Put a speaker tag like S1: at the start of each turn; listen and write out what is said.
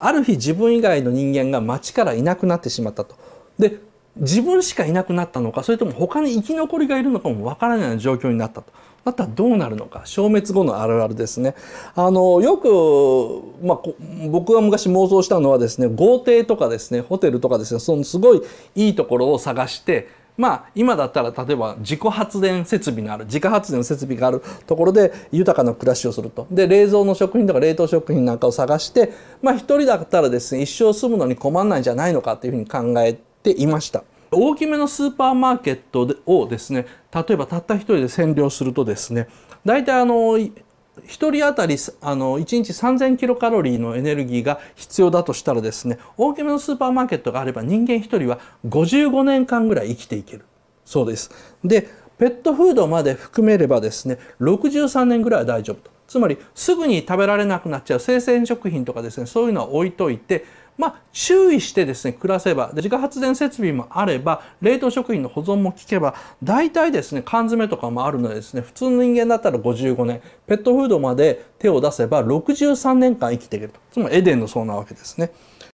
S1: ある日自分以外の人間が町からいなくなってしまったと。で自分しかいなくなったのかそれとも他に生き残りがいるのかもわからないような状況になったと。だったらどうなるのか消滅後のあるあるですね。あのよく、まあ、僕が昔妄想したのはですね豪邸とかですねホテルとかですねそのすごいいいところを探してまあ、今だったら例えば自己発電設備のある自家発電設備があるところで豊かな暮らしをするとで冷蔵の食品とか冷凍食品なんかを探して、まあ、1人だったらですね一生住むのに困んないんじゃないのかというふうに考えていました。大きめのスーパーマーケットをですね例えばたった1人で占領するとですね大体あの1人当たりあの1日3000キロカロリーのエネルギーが必要だとしたらですね大きめのスーパーマーケットがあれば人間1人は55年間ぐらい生きていけるそうです。でペットフードまで含めればですね63年ぐらいは大丈夫と。つまりすぐに食べられなくなっちゃう生鮮食品とかですねそういうのは置いといてまあ、注意してですね暮らせばで自家発電設備もあれば冷凍食品の保存も効けば大体ですね缶詰とかもあるのでですね普通の人間だったら55年ペットフードまで手を出せば63年間生きていけるとつまりエデンのそうなわけですね。